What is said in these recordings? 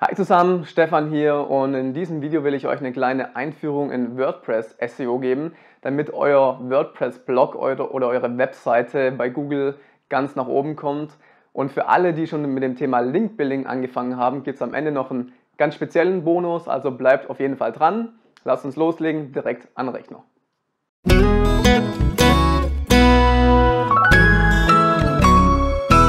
Hi zusammen, Stefan hier und in diesem Video will ich euch eine kleine Einführung in WordPress SEO geben, damit euer WordPress-Blog oder eure Webseite bei Google ganz nach oben kommt. Und für alle, die schon mit dem Thema Link-Building angefangen haben, gibt es am Ende noch einen ganz speziellen Bonus, also bleibt auf jeden Fall dran. Lasst uns loslegen, direkt an Rechner.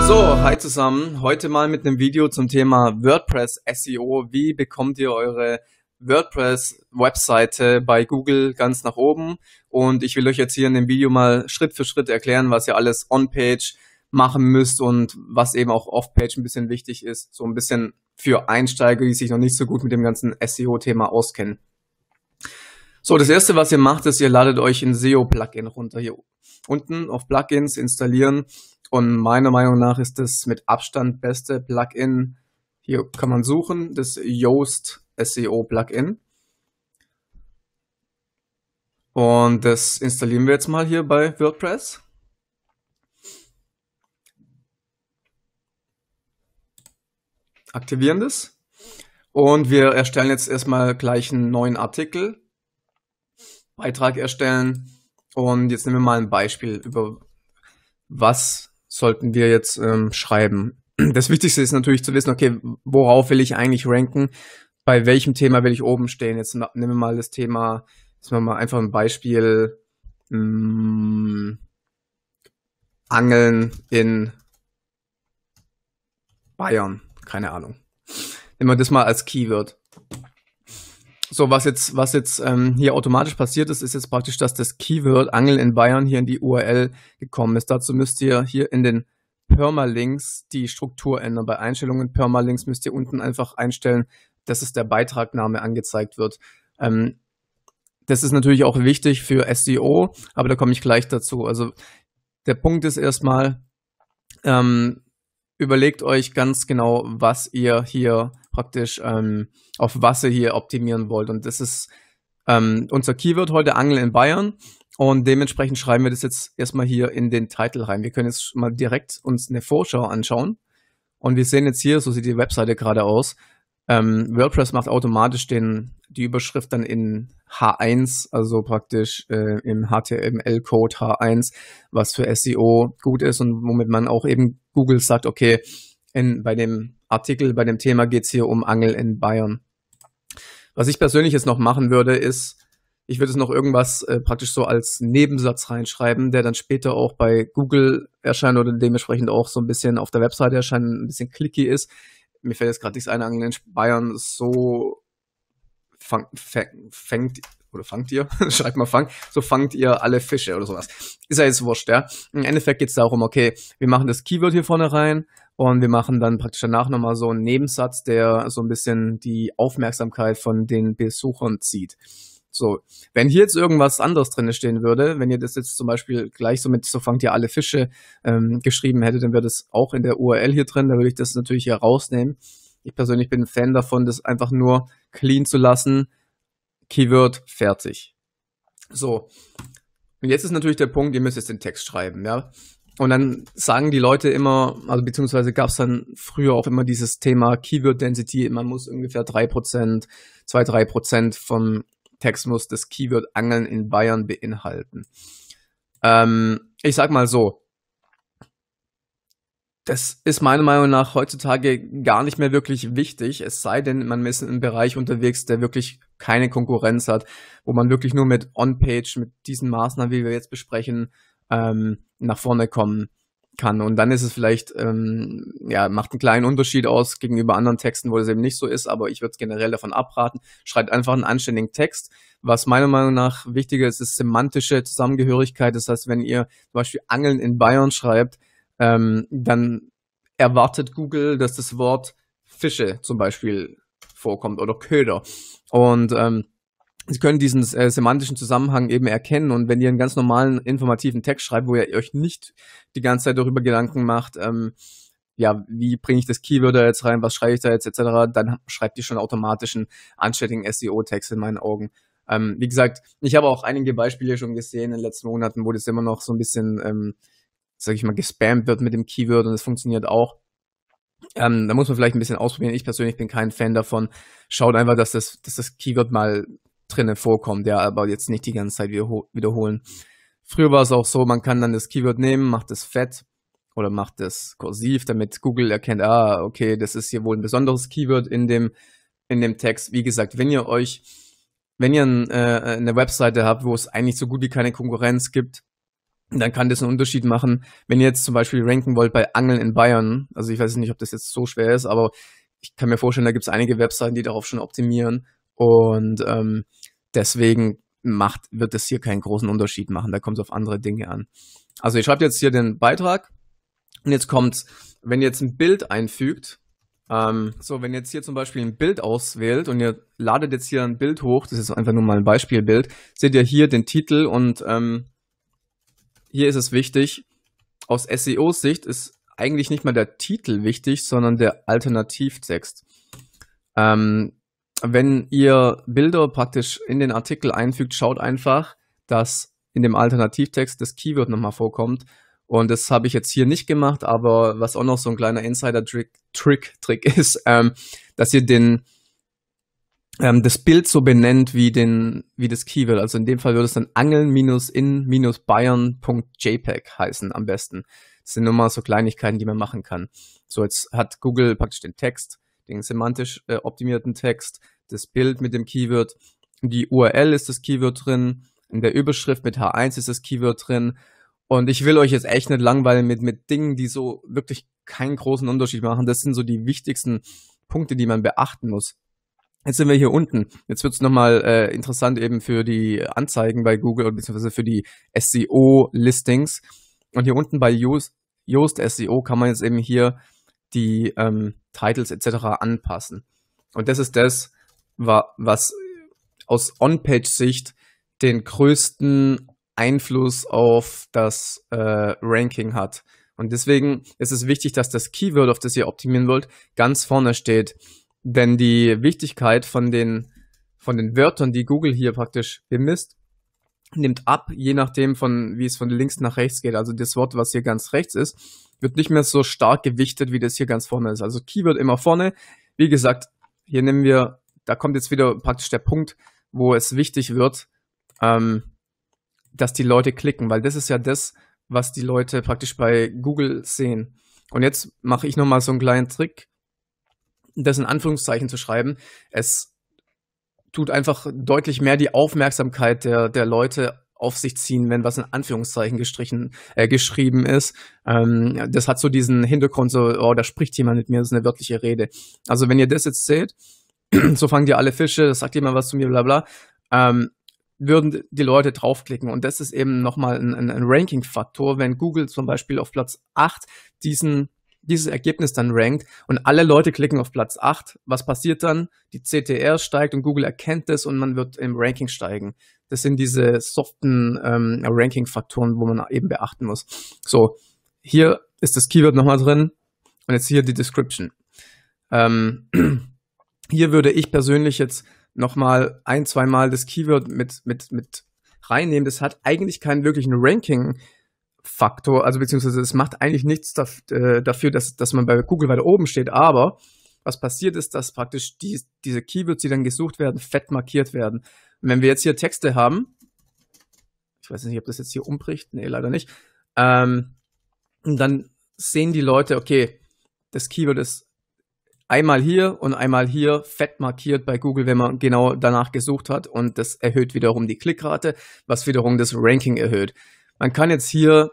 So, hi zusammen. Heute mal mit einem Video zum Thema WordPress SEO. Wie bekommt ihr eure WordPress-Webseite bei Google ganz nach oben? Und ich will euch jetzt hier in dem Video mal Schritt für Schritt erklären, was ihr alles on-page machen müsst und was eben auch off-page ein bisschen wichtig ist. So ein bisschen für Einsteiger, die sich noch nicht so gut mit dem ganzen SEO-Thema auskennen. So, das erste, was ihr macht, ist, ihr ladet euch ein SEO-Plugin runter hier unten auf Plugins installieren und meiner Meinung nach ist das mit Abstand beste Plugin. Hier kann man suchen, das Yoast SEO Plugin. Und das installieren wir jetzt mal hier bei WordPress. Aktivieren das. Und wir erstellen jetzt erstmal gleich einen neuen Artikel. Beitrag erstellen. Und jetzt nehmen wir mal ein Beispiel über was sollten wir jetzt ähm, schreiben? Das Wichtigste ist natürlich zu wissen, okay, worauf will ich eigentlich ranken? Bei welchem Thema will ich oben stehen? Jetzt nehmen wir mal das Thema, jetzt machen wir mal einfach ein Beispiel. Mh, mm, Angeln in Bayern. Keine Ahnung. Nehmen wir das mal als Keyword. So, was jetzt, was jetzt ähm, hier automatisch passiert ist, ist jetzt praktisch, dass das Keyword Angel in Bayern hier in die URL gekommen ist. Dazu müsst ihr hier in den Permalinks die Struktur ändern. Bei Einstellungen Permalinks müsst ihr unten einfach einstellen, dass es der Beitragname angezeigt wird. Ähm, das ist natürlich auch wichtig für SEO, aber da komme ich gleich dazu. Also der Punkt ist erstmal, ähm, überlegt euch ganz genau, was ihr hier praktisch ähm, auf was ihr hier optimieren wollt. Und das ist ähm, unser Keyword heute, Angeln in Bayern. Und dementsprechend schreiben wir das jetzt erstmal hier in den Titel rein. Wir können jetzt mal direkt uns eine Vorschau anschauen. Und wir sehen jetzt hier, so sieht die Webseite gerade aus. Ähm, WordPress macht automatisch den, die Überschrift dann in H1, also praktisch äh, im HTML-Code H1, was für SEO gut ist und womit man auch eben Google sagt, okay, in, bei dem Artikel. Bei dem Thema geht es hier um Angel in Bayern. Was ich persönlich jetzt noch machen würde, ist, ich würde es noch irgendwas äh, praktisch so als Nebensatz reinschreiben, der dann später auch bei Google erscheint oder dementsprechend auch so ein bisschen auf der Webseite erscheint, ein bisschen clicky ist. Mir fällt jetzt gerade nichts ein, Angel in Bayern so fang, fang, fängt oder fangt ihr, schreibt mal fang, so fangt ihr alle Fische oder sowas. Ist ja jetzt wurscht, ja. Im Endeffekt geht es darum, okay, wir machen das Keyword hier vorne rein und wir machen dann praktisch danach nochmal so einen Nebensatz, der so ein bisschen die Aufmerksamkeit von den Besuchern zieht. So, wenn hier jetzt irgendwas anderes drin stehen würde, wenn ihr das jetzt zum Beispiel gleich so mit so fangt ihr alle Fische ähm, geschrieben hättet, dann wäre das auch in der URL hier drin, da würde ich das natürlich hier rausnehmen. Ich persönlich bin ein Fan davon, das einfach nur clean zu lassen. Keyword fertig. So, und jetzt ist natürlich der Punkt, ihr müsst jetzt den Text schreiben, ja. Und dann sagen die Leute immer, also beziehungsweise gab es dann früher auch immer dieses Thema Keyword Density, man muss ungefähr 3%, 2-3% vom Text muss das Keyword Angeln in Bayern beinhalten. Ähm, ich sag mal so, das ist meiner Meinung nach heutzutage gar nicht mehr wirklich wichtig, es sei denn, man ist in einem Bereich unterwegs, der wirklich keine Konkurrenz hat, wo man wirklich nur mit On-Page, mit diesen Maßnahmen, wie wir jetzt besprechen, ähm, nach vorne kommen kann. Und dann ist es vielleicht, ähm, ja, macht einen kleinen Unterschied aus gegenüber anderen Texten, wo es eben nicht so ist, aber ich würde generell davon abraten. Schreibt einfach einen anständigen Text. Was meiner Meinung nach wichtiger ist, ist semantische Zusammengehörigkeit. Das heißt, wenn ihr zum Beispiel Angeln in Bayern schreibt, ähm, dann erwartet Google, dass das Wort Fische zum Beispiel vorkommt oder Köder. Und ähm, Sie können diesen äh, semantischen Zusammenhang eben erkennen und wenn ihr einen ganz normalen informativen Text schreibt, wo ihr euch nicht die ganze Zeit darüber Gedanken macht, ähm, ja, wie bringe ich das Keyword da jetzt rein, was schreibe ich da jetzt etc., dann schreibt ihr schon automatisch einen anständigen SEO-Text in meinen Augen. Ähm, wie gesagt, ich habe auch einige Beispiele schon gesehen in den letzten Monaten, wo das immer noch so ein bisschen, ähm, sage ich mal, gespammt wird mit dem Keyword und es funktioniert auch. Ähm, da muss man vielleicht ein bisschen ausprobieren. Ich persönlich bin kein Fan davon. Schaut einfach, dass das, dass das Keyword mal drinnen vorkommt, ja, aber jetzt nicht die ganze Zeit wiederholen. Früher war es auch so, man kann dann das Keyword nehmen, macht es fett oder macht es kursiv, damit Google erkennt, ah, okay, das ist hier wohl ein besonderes Keyword in dem, in dem Text. Wie gesagt, wenn ihr euch, wenn ihr ein, äh, eine Webseite habt, wo es eigentlich so gut wie keine Konkurrenz gibt, dann kann das einen Unterschied machen. Wenn ihr jetzt zum Beispiel ranken wollt bei Angeln in Bayern, also ich weiß nicht, ob das jetzt so schwer ist, aber ich kann mir vorstellen, da gibt es einige Webseiten, die darauf schon optimieren und ähm, deswegen macht, wird es hier keinen großen Unterschied machen. Da kommt es auf andere Dinge an. Also ihr schreibt jetzt hier den Beitrag und jetzt kommt, wenn ihr jetzt ein Bild einfügt, ähm, so wenn ihr jetzt hier zum Beispiel ein Bild auswählt und ihr ladet jetzt hier ein Bild hoch, das ist einfach nur mal ein Beispielbild, seht ihr hier den Titel und ähm, hier ist es wichtig, aus SEO-Sicht ist eigentlich nicht mal der Titel wichtig, sondern der Alternativtext. Ähm, wenn ihr Bilder praktisch in den Artikel einfügt, schaut einfach, dass in dem Alternativtext das Keyword nochmal vorkommt. Und das habe ich jetzt hier nicht gemacht, aber was auch noch so ein kleiner Insider-Trick Trick, Trick ist, ähm, dass ihr den, ähm, das Bild so benennt wie, den, wie das Keyword. Also in dem Fall würde es dann angeln-in-bayern.jpg heißen am besten. Das sind nur mal so Kleinigkeiten, die man machen kann. So, jetzt hat Google praktisch den Text den semantisch äh, optimierten Text, das Bild mit dem Keyword, die URL ist das Keyword drin, in der Überschrift mit H1 ist das Keyword drin. Und ich will euch jetzt echt nicht langweilen mit, mit Dingen, die so wirklich keinen großen Unterschied machen. Das sind so die wichtigsten Punkte, die man beachten muss. Jetzt sind wir hier unten. Jetzt wird es nochmal äh, interessant eben für die Anzeigen bei Google oder beziehungsweise für die SEO-Listings. Und hier unten bei Yoast SEO kann man jetzt eben hier die ähm, Titles etc. anpassen. Und das ist das, was aus On-Page-Sicht den größten Einfluss auf das äh, Ranking hat. Und deswegen ist es wichtig, dass das Keyword, auf das ihr optimieren wollt, ganz vorne steht. Denn die Wichtigkeit von den, von den Wörtern, die Google hier praktisch bemisst, nimmt ab, je nachdem von, wie es von links nach rechts geht. Also das Wort, was hier ganz rechts ist, wird nicht mehr so stark gewichtet, wie das hier ganz vorne ist. Also Keyword immer vorne. Wie gesagt, hier nehmen wir, da kommt jetzt wieder praktisch der Punkt, wo es wichtig wird, ähm, dass die Leute klicken, weil das ist ja das, was die Leute praktisch bei Google sehen. Und jetzt mache ich nochmal so einen kleinen Trick, das in Anführungszeichen zu schreiben. Es tut einfach deutlich mehr die Aufmerksamkeit der, der Leute auf sich ziehen, wenn was in Anführungszeichen gestrichen, äh, geschrieben ist. Ähm, das hat so diesen Hintergrund, so, oh, da spricht jemand mit mir, das ist eine wirkliche Rede. Also wenn ihr das jetzt seht, so fangen die alle Fische, das sagt jemand was zu mir, bla bla, ähm, würden die Leute draufklicken. Und das ist eben nochmal ein, ein, ein Ranking-Faktor, wenn Google zum Beispiel auf Platz 8 diesen dieses Ergebnis dann rankt und alle Leute klicken auf Platz 8. Was passiert dann? Die CTR steigt und Google erkennt das und man wird im Ranking steigen. Das sind diese soften ähm, Ranking-Faktoren, wo man eben beachten muss. So, hier ist das Keyword nochmal drin und jetzt hier die Description. Ähm, hier würde ich persönlich jetzt nochmal ein, zweimal das Keyword mit, mit, mit reinnehmen. Das hat eigentlich keinen wirklichen Ranking-Faktor Faktor, also beziehungsweise es macht eigentlich nichts äh, dafür, dass, dass man bei Google weiter oben steht, aber was passiert ist, dass praktisch die, diese Keywords, die dann gesucht werden, fett markiert werden. Und wenn wir jetzt hier Texte haben, ich weiß nicht, ob das jetzt hier umbricht, nee, leider nicht, ähm, dann sehen die Leute, okay, das Keyword ist einmal hier und einmal hier fett markiert bei Google, wenn man genau danach gesucht hat und das erhöht wiederum die Klickrate, was wiederum das Ranking erhöht. Man kann jetzt hier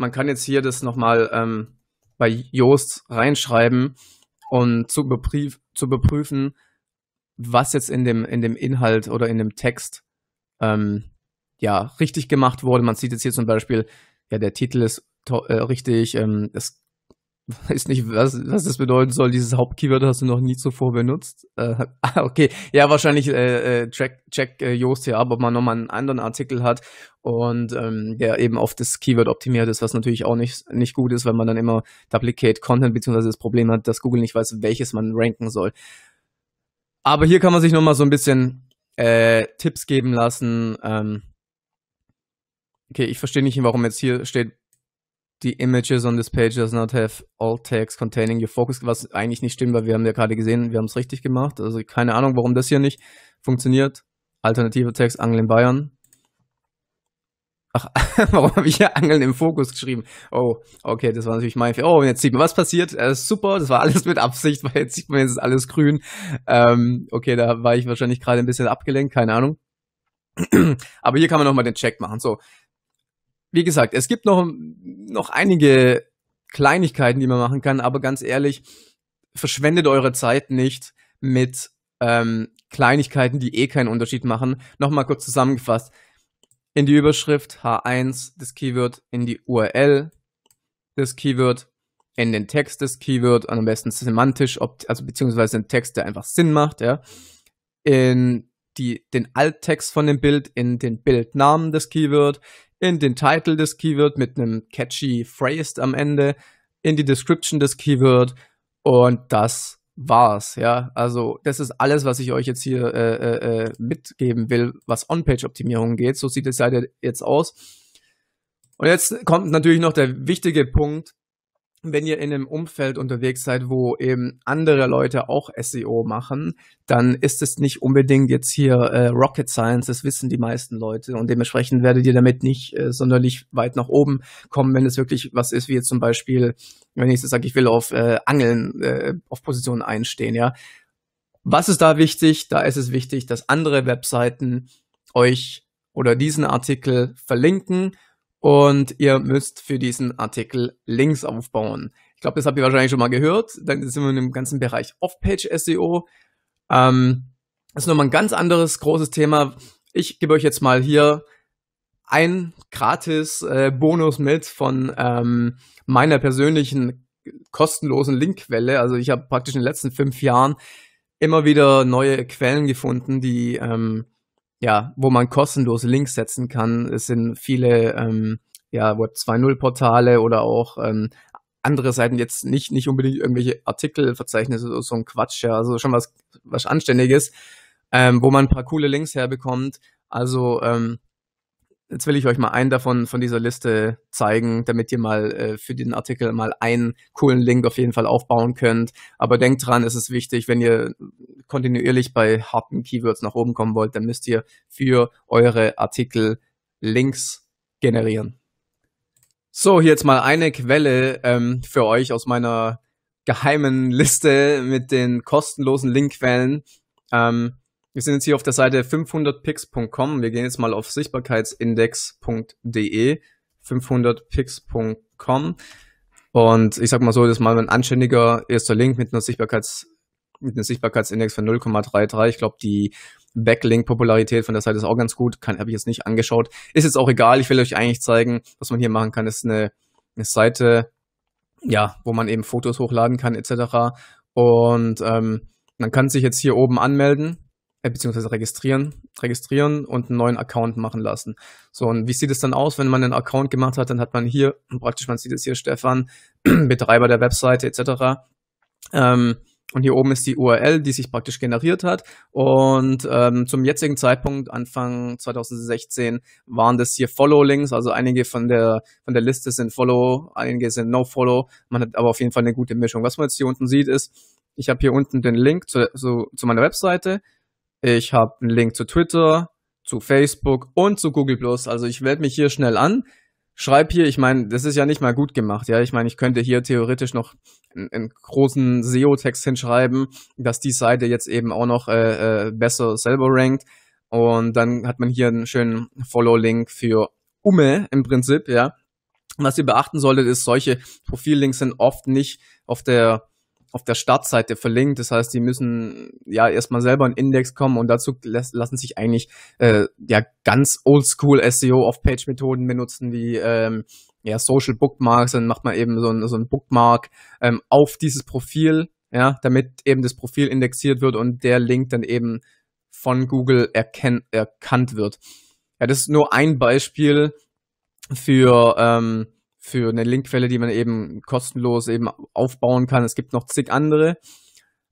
man kann jetzt hier das nochmal ähm, bei Joost reinschreiben und zu, beprief, zu beprüfen, was jetzt in dem, in dem Inhalt oder in dem Text ähm, ja richtig gemacht wurde. Man sieht jetzt hier zum Beispiel, ja, der Titel ist äh, richtig, ähm, das weiß nicht, was, was das bedeuten soll. Dieses Hauptkeyword hast du noch nie zuvor benutzt. Äh, ah, okay, ja, wahrscheinlich äh, äh, check, check äh, Joost hier ab, ob man nochmal einen anderen Artikel hat und ähm, der eben auf das Keyword optimiert ist, was natürlich auch nicht, nicht gut ist, weil man dann immer Duplicate Content beziehungsweise das Problem hat, dass Google nicht weiß, welches man ranken soll. Aber hier kann man sich nochmal so ein bisschen äh, Tipps geben lassen. Ähm, okay, ich verstehe nicht, warum jetzt hier steht the images on this page does not have all tags containing your focus, was eigentlich nicht stimmt, weil wir haben ja gerade gesehen, wir haben es richtig gemacht. Also keine Ahnung, warum das hier nicht funktioniert. Alternative Tags Angeln Bayern. Ach, warum habe ich hier Angeln im Fokus geschrieben? Oh, okay, das war natürlich mein Fehler. Oh, und jetzt sieht man, was passiert. Äh, super, das war alles mit Absicht, weil jetzt sieht man, jetzt ist alles grün. Ähm, okay, da war ich wahrscheinlich gerade ein bisschen abgelenkt, keine Ahnung. Aber hier kann man nochmal den Check machen. So, wie gesagt, es gibt noch, noch einige Kleinigkeiten, die man machen kann, aber ganz ehrlich, verschwendet eure Zeit nicht mit ähm, Kleinigkeiten, die eh keinen Unterschied machen. Nochmal kurz zusammengefasst. In die Überschrift H1 das Keyword, in die URL das Keyword, in den Text des Keyword, am besten semantisch, also beziehungsweise den Text, der einfach Sinn macht, ja. In die, den Alttext von dem Bild, in den Bildnamen des Keyword, in den Titel des Keywords mit einem catchy Phrase am Ende, in die Description des Keywords und das war's. Ja, also das ist alles, was ich euch jetzt hier äh, äh, äh mitgeben will, was On-Page-Optimierung geht. So sieht es Seite jetzt aus. Und jetzt kommt natürlich noch der wichtige Punkt, wenn ihr in einem Umfeld unterwegs seid, wo eben andere Leute auch SEO machen, dann ist es nicht unbedingt jetzt hier äh, Rocket Science, das wissen die meisten Leute und dementsprechend werdet ihr damit nicht äh, sonderlich weit nach oben kommen, wenn es wirklich was ist, wie jetzt zum Beispiel, wenn ich jetzt sage, ich will auf äh, Angeln, äh, auf Positionen einstehen, ja. Was ist da wichtig? Da ist es wichtig, dass andere Webseiten euch oder diesen Artikel verlinken und ihr müsst für diesen Artikel Links aufbauen. Ich glaube, das habt ihr wahrscheinlich schon mal gehört. Dann sind wir im ganzen Bereich Off-Page-SEO. Ähm, das ist nochmal ein ganz anderes großes Thema. Ich gebe euch jetzt mal hier ein gratis äh, Bonus mit von ähm, meiner persönlichen kostenlosen Linkquelle. Also ich habe praktisch in den letzten fünf Jahren immer wieder neue Quellen gefunden, die ähm, ja, wo man kostenlose Links setzen kann. Es sind viele ähm, ja, Web 2.0 Portale oder auch ähm, andere Seiten jetzt nicht, nicht unbedingt irgendwelche Artikelverzeichnisse oder so ein Quatsch, ja, also schon was, was Anständiges, ähm, wo man ein paar coole Links herbekommt. Also ähm, Jetzt will ich euch mal einen davon von dieser Liste zeigen, damit ihr mal äh, für den Artikel mal einen coolen Link auf jeden Fall aufbauen könnt. Aber denkt dran, es ist wichtig, wenn ihr kontinuierlich bei harten Keywords nach oben kommen wollt, dann müsst ihr für eure Artikel Links generieren. So, hier jetzt mal eine Quelle ähm, für euch aus meiner geheimen Liste mit den kostenlosen Linkquellen. Ähm, wir sind jetzt hier auf der Seite 500pix.com. Wir gehen jetzt mal auf sichtbarkeitsindex.de, 500pix.com. Und ich sag mal so, das ist mal ein anständiger erster Link mit einer Sichtbarkeits mit einem Sichtbarkeitsindex von 0,33. Ich glaube, die Backlink-Popularität von der Seite ist auch ganz gut. Kann, habe ich jetzt nicht angeschaut. Ist jetzt auch egal. Ich will euch eigentlich zeigen, was man hier machen kann. Das ist eine, eine Seite, ja, wo man eben Fotos hochladen kann, etc. Und ähm, man kann sich jetzt hier oben anmelden. Äh, beziehungsweise registrieren, registrieren und einen neuen Account machen lassen. So, und wie sieht es dann aus, wenn man einen Account gemacht hat, dann hat man hier, praktisch, man sieht es hier, Stefan, Betreiber der Webseite etc. Ähm, und hier oben ist die URL, die sich praktisch generiert hat. Und ähm, zum jetzigen Zeitpunkt, Anfang 2016, waren das hier Follow-Links. Also einige von der, von der Liste sind Follow, einige sind No-Follow. Man hat aber auf jeden Fall eine gute Mischung. Was man jetzt hier unten sieht, ist, ich habe hier unten den Link zu, zu, zu meiner Webseite. Ich habe einen Link zu Twitter, zu Facebook und zu Google Plus. Also ich melde mich hier schnell an. Schreib hier, ich meine, das ist ja nicht mal gut gemacht, ja. Ich meine, ich könnte hier theoretisch noch einen, einen großen SEO-Text hinschreiben, dass die Seite jetzt eben auch noch äh, äh, besser selber rankt. Und dann hat man hier einen schönen Follow-Link für Umme im Prinzip, ja. Was ihr beachten solltet, ist, solche Profillinks sind oft nicht auf der auf der Startseite verlinkt. Das heißt, die müssen ja erstmal selber einen Index kommen und dazu lassen sich eigentlich äh, ja ganz oldschool SEO Off-Page-Methoden benutzen, wie ähm, ja, Social Bookmarks, dann macht man eben so ein, so ein Bookmark ähm, auf dieses Profil, ja, damit eben das Profil indexiert wird und der Link dann eben von Google erken erkannt wird. Ja, das ist nur ein Beispiel für ähm, für eine Linkquelle, die man eben kostenlos eben aufbauen kann. Es gibt noch zig andere.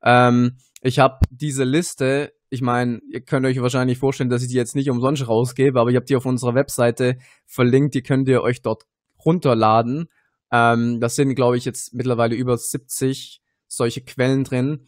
Ähm, ich habe diese Liste, ich meine, ihr könnt euch wahrscheinlich vorstellen, dass ich die jetzt nicht umsonst rausgebe, aber ich habe die auf unserer Webseite verlinkt, die könnt ihr euch dort runterladen. Ähm, das sind, glaube ich, jetzt mittlerweile über 70 solche Quellen drin,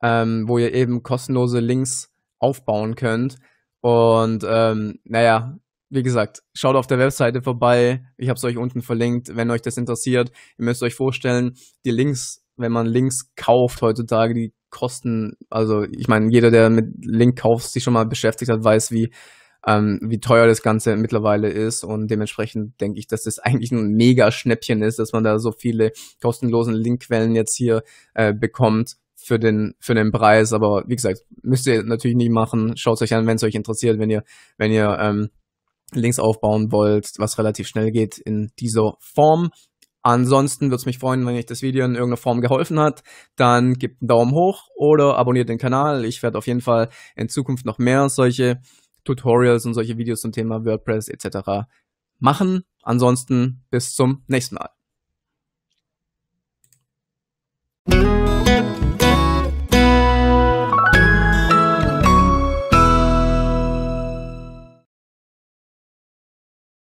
ähm, wo ihr eben kostenlose Links aufbauen könnt. Und ähm, naja, wie gesagt, schaut auf der Webseite vorbei. Ich habe es euch unten verlinkt, wenn euch das interessiert. Ihr müsst euch vorstellen, die Links, wenn man Links kauft heutzutage, die kosten, also ich meine, jeder, der mit Linkkaufs sich schon mal beschäftigt hat, weiß, wie, ähm, wie teuer das Ganze mittlerweile ist. Und dementsprechend denke ich, dass das eigentlich ein mega Schnäppchen ist, dass man da so viele kostenlosen Linkquellen jetzt hier äh, bekommt für den, für den Preis. Aber wie gesagt, müsst ihr natürlich nicht machen. Schaut es euch an, wenn es euch interessiert, wenn ihr, wenn ihr ähm, links aufbauen wollt, was relativ schnell geht in dieser Form. Ansonsten würde es mich freuen, wenn euch das Video in irgendeiner Form geholfen hat. Dann gebt einen Daumen hoch oder abonniert den Kanal. Ich werde auf jeden Fall in Zukunft noch mehr solche Tutorials und solche Videos zum Thema WordPress etc. machen. Ansonsten bis zum nächsten Mal.